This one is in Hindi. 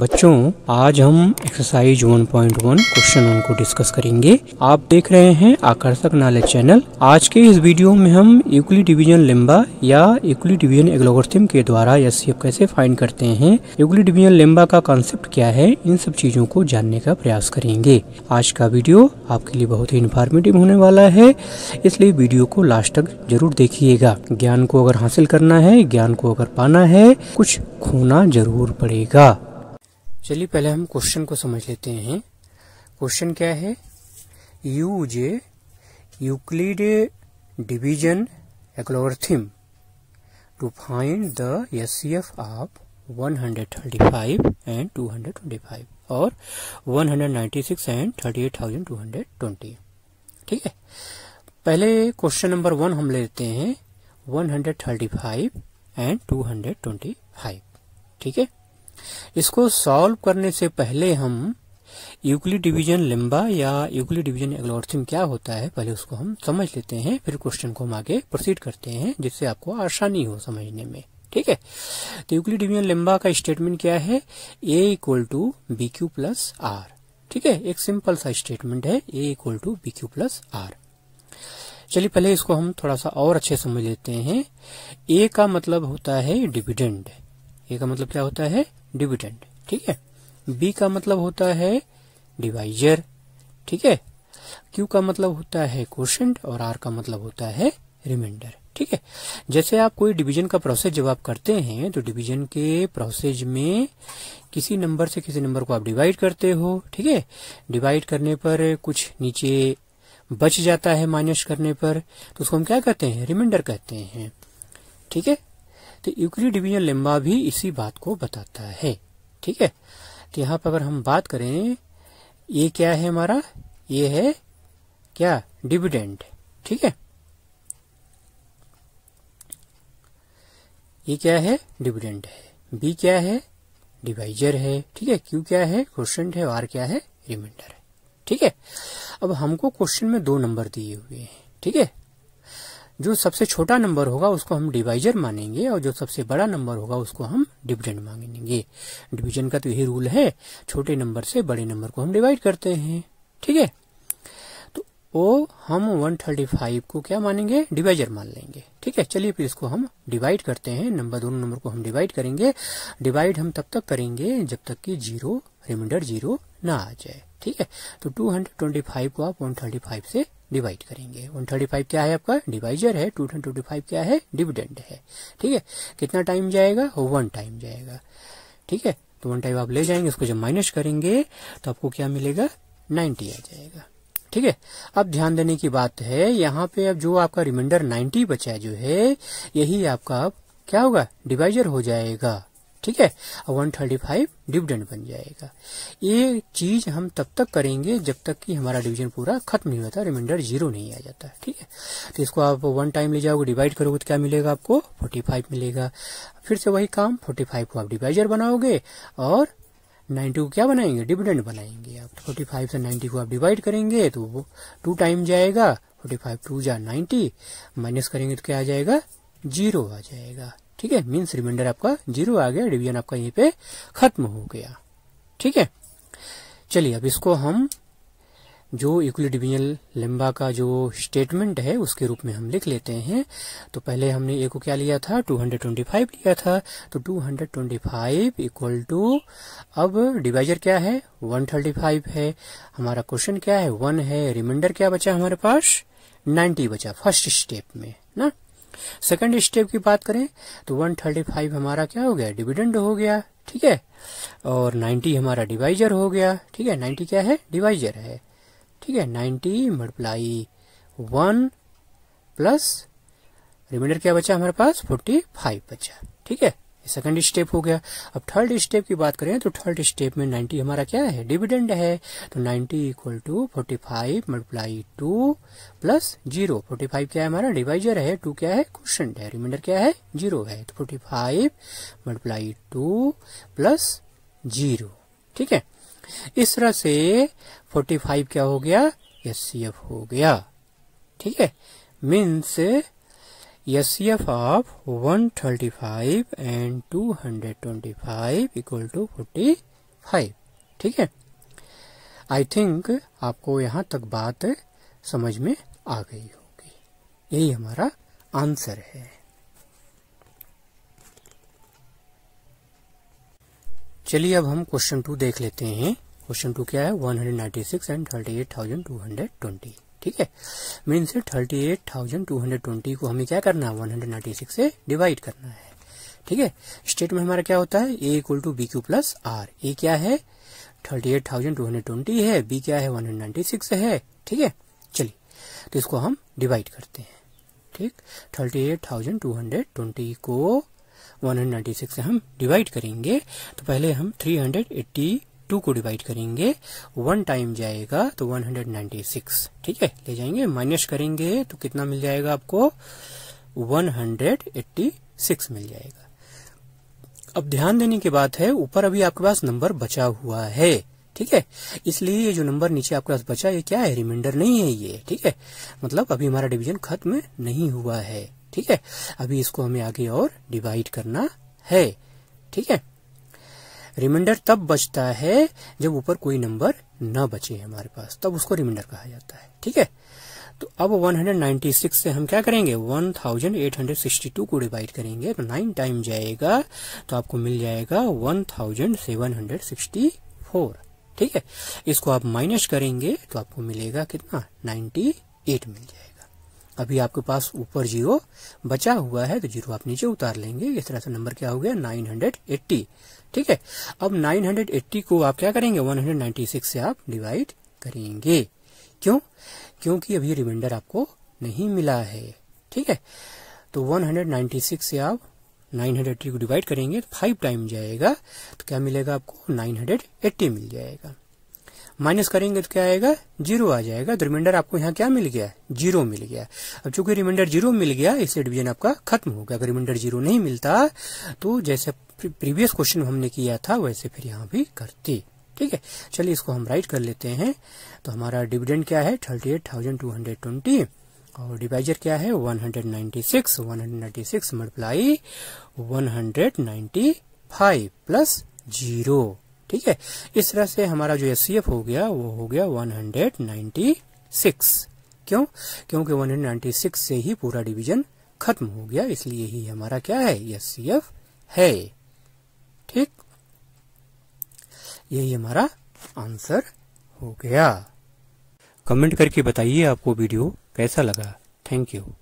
बच्चों आज हम एक्सरसाइज 1.1 क्वेश्चन वन को डिस्कस करेंगे आप देख रहे हैं आकर्षक नॉलेज चैनल आज के इस वीडियो में हम इक्वली डिवीजन लिम्बा या इक्वली डिवीजन एग्लोगोथिम के द्वारा एस कैसे फाइंड करते हैं इक्वली डिवीजन लिम्बा का कॉन्सेप्ट क्या है इन सब चीजों को जानने का प्रयास करेंगे आज का वीडियो आपके लिए बहुत ही इन्फॉर्मेटिव होने वाला है इसलिए वीडियो को लास्ट तक जरूर देखिएगा ज्ञान को अगर हासिल करना है ज्ञान को अगर पाना है कुछ खोना जरूर पड़ेगा चलिए पहले हम क्वेश्चन को समझ लेते हैं क्वेश्चन क्या है use Euclid division algorithm to find the H C F of one hundred thirty five and two hundred twenty five और one hundred ninety six and thirty eight thousand two hundred twenty ठीक है पहले क्वेश्चन नंबर वन हम लेते हैं one hundred thirty five and two hundred twenty five ठीक है इसको सॉल्व करने से पहले हम यूक्ली डिवीजन लिम्बा या यूक्ली डिवीजन एल्गोरिथम क्या होता है पहले उसको हम समझ लेते हैं फिर क्वेश्चन को हम आगे प्रोसीड करते हैं जिससे आपको आसानी हो समझने में ठीक है तो यूक्ली डिवीजन लिम्बा का स्टेटमेंट क्या है A equal to B Q plus R ठीक है एक सिंपल सा स्टेटमेंट है A equal to B Q plus R चलिए पहले इसको हम थोड़ा सा और अच्छे समझ लेते हैं ए का मतलब होता है डिविडेंड ए का मतलब क्या होता है डिविडेंड ठीक है बी का मतलब होता है डिवाइजर ठीक है क्यू का मतलब होता है क्वेश्चन और आर का मतलब होता है रिमाइंडर ठीक है जैसे आप कोई डिवीजन का प्रोसेस जब आप करते हैं तो डिवीजन के प्रोसेस में किसी नंबर से किसी नंबर को आप डिवाइड करते हो ठीक है डिवाइड करने पर कुछ नीचे बच जाता है माइनस करने पर तो उसको हम क्या कहते हैं रिमाइंडर कहते हैं ठीक है तो डिवीजन लिम्बा भी इसी बात को बताता है ठीक है तो यहाँ पर अगर हम बात करें ये क्या है हमारा ये है क्या डिविडेंड ठीक है ये क्या है डिविडेंड है बी क्या है डिवाइजर है ठीक है क्यू क्या है क्वेश्चन है आर क्या है रिमाइंडर है ठीक है अब हमको क्वेश्चन में दो नंबर दिए हुए हैं ठीक है जो सबसे छोटा नंबर होगा उसको हम डिवाइजर मानेंगे और जो सबसे बड़ा नंबर होगा उसको हम डिविडेंड मानेंगे डिवीजन का तो यही रूल है छोटे नंबर से बड़े नंबर को हम डिवाइड करते हैं ठीक है तो ओ हम 135 को क्या मानेंगे डिवाइजर मान लेंगे ठीक है चलिए फिर इसको हम डिवाइड करते हैं नंबर दोनों नंबर को हम डिवाइड करेंगे डिवाइड हम तब तक करेंगे जब तक कि जीरो रिमाइंडर जीरो ना आ जाए ठीक है तो 225 को आप 135 से डिवाइड करेंगे 135 क्या है आपका डिवाइजर है 225 क्या है डिविडेंड है ठीक है कितना टाइम जाएगा वन टाइम जाएगा ठीक है तो वन टाइम आप ले जाएंगे उसको जब माइनस करेंगे तो आपको क्या मिलेगा नाइन्टी आ जाएगा ठीक है अब ध्यान देने की बात है यहाँ पे अब जो आपका रिमाइंडर 90 बचा जो है यही आपका अब क्या होगा डिवाइजर हो जाएगा ठीक है और वन थर्टी फाइव डिविडेंड बन जाएगा ये चीज हम तब तक करेंगे जब तक कि हमारा डिवीजन पूरा खत्म नहीं होता रिमाइंडर जीरो नहीं आ जाता ठीक है तो इसको आप वन टाइम ले जाओगे डिवाइड करोगे तो क्या मिलेगा आपको फोर्टी फाइव मिलेगा फिर से वही काम फोर्टी फाइव को आप डिवाइजर बनाओगे और नाइन्टी को क्या बनाएंगे डिविडेंड बनाएंगे आप फोर्टी तो फाइव से नाइन्टी को आप डिवाइड करेंगे तो वो टू टाइम जाएगा फोर्टी फाइव टू जा नाइन्टी माइनस करेंगे तो क्या आ जाएगा जीरो आ जाएगा ठीक है मीन्स रिमाइंडर आपका जीरो आ गया डिवीजन आपका यहीं पे खत्म हो गया ठीक है चलिए अब इसको हम जो इक्वली डिविजनल लेम्बा का जो स्टेटमेंट है उसके रूप में हम लिख लेते हैं तो पहले हमने ए को क्या लिया था 225 लिया था तो 225 इक्वल टू अब डिवाइजर क्या है 135 है हमारा क्वेश्चन क्या है वन है रिमाइंडर क्या बचा हमारे पास 90 बचा फर्स्ट स्टेप में ना सेकंड स्टेप की बात करें तो 135 हमारा क्या हो गया डिविडेंड हो गया ठीक है और 90 हमारा डिवाइजर हो गया ठीक है 90 क्या है डिवाइजर है ठीक है 90 मल्टीप्लाई वन प्लस रिमाइंडर क्या बचा हमारे पास 45 बचा ठीक है सेकंड स्टेप हो गया अब थर्ड स्टेप की बात करें तो थर्ड स्टेप में 90 हमारा क्या है डिविडेंड है तो 90 equal to 45 five multiply two plus zero forty five क्या है हमारा डिवाइजर है टू क्या है क्वेश्चन है रिमाइंडर क्या है जीरो है तो forty five multiply two plus zero ठीक है इस तरह से 45 क्या हो गया एस हो गया ठीक है means HCF of one thirty five and two hundred twenty five equal to forty five ठीक है आई थिंक आपको यहां तक बात समझ में आ गई होगी यही हमारा आंसर है चलिए अब हम क्वेश्चन टू देख लेते हैं क्वेश्चन टू क्या है one hundred ninety six and thirty eight thousand two hundred twenty ठीक है मीन से thirty eight thousand two hundred twenty को हमें क्या करना है वन हंड्रेड नाइन्टी सिक्स से डिवाइड करना है ठीक है स्टेट में हमारा क्या होता है A equal to B Q plus R A क्या है thirty eight thousand two hundred twenty है बी क्या है वन हंड्रेड नाइन्टी सिक्स है ठीक है चलिए तो इसको हम डिवाइड करते हैं ठीक thirty eight thousand two hundred twenty को वन हंड्रेड नाइन्टी सिक्स से हम डिवाइड करेंगे तो पहले हम थ्री हंड्रेड एट्टी टू को डिवाइड करेंगे वन टाइम जाएगा तो 196 ठीक है ले जाएंगे माइनस करेंगे तो कितना मिल जाएगा आपको 186 मिल जाएगा अब ध्यान देने की बात है ऊपर अभी आपके पास नंबर बचा हुआ है ठीक है इसलिए ये जो नंबर नीचे आपके पास बचा ये क्या है रिमाइंडर नहीं है ये ठीक है मतलब अभी हमारा डिवीजन खत्म नहीं हुआ है ठीक है अभी इसको हमें आगे और डिवाइड करना है ठीक है रिमाइंडर तब बचता है जब ऊपर कोई नंबर ना बचे हमारे पास तब उसको रिमाइंडर कहा जाता है ठीक है तो अब 196 से हम क्या करेंगे 1862 को डिवाइड करेंगे तो नाइन टाइम जाएगा तो आपको मिल जाएगा 1764 ठीक है इसको आप माइनस करेंगे तो आपको मिलेगा कितना 98 मिल जाएगा अभी आपके पास ऊपर जीरो बचा हुआ है तो जीरो आप नीचे उतार लेंगे इस तरह से नंबर क्या हो गया 980 ठीक है अब 980 को आप क्या करेंगे 196 से आप डिवाइड करेंगे क्यों क्योंकि अभी रिमाइंडर आपको नहीं मिला है ठीक है तो 196 से आप 980 को डिवाइड करेंगे तो फाइव टाइम जाएगा तो क्या मिलेगा आपको नाइन मिल जाएगा माइनस करेंगे तो क्या आएगा जीरो आ जाएगा तो रिमाइंडर आपको यहाँ क्या मिल गया जीरो मिल गया अब चूंकि रिमाइंडर जीरो मिल गया इससे डिवीजन आपका खत्म हो गया अगर रिमाइंडर जीरो नहीं मिलता तो जैसे प्रीवियस क्वेश्चन हमने किया था वैसे फिर यहाँ भी करते ठीक है चलिए इसको हम राइट कर लेते हैं तो हमारा डिविडेंड क्या है thirty eight thousand two hundred twenty और डिवाइजर क्या है 196 196 मल्टीप्लाई 195 प्लस जीरो ठीक है इस तरह से हमारा जो एस हो गया वो हो गया 196 क्यों क्योंकि 196 से ही पूरा डिवीजन खत्म हो गया इसलिए ही हमारा क्या है एस है ठीक यही हमारा आंसर हो गया कमेंट करके बताइए आपको वीडियो कैसा लगा थैंक यू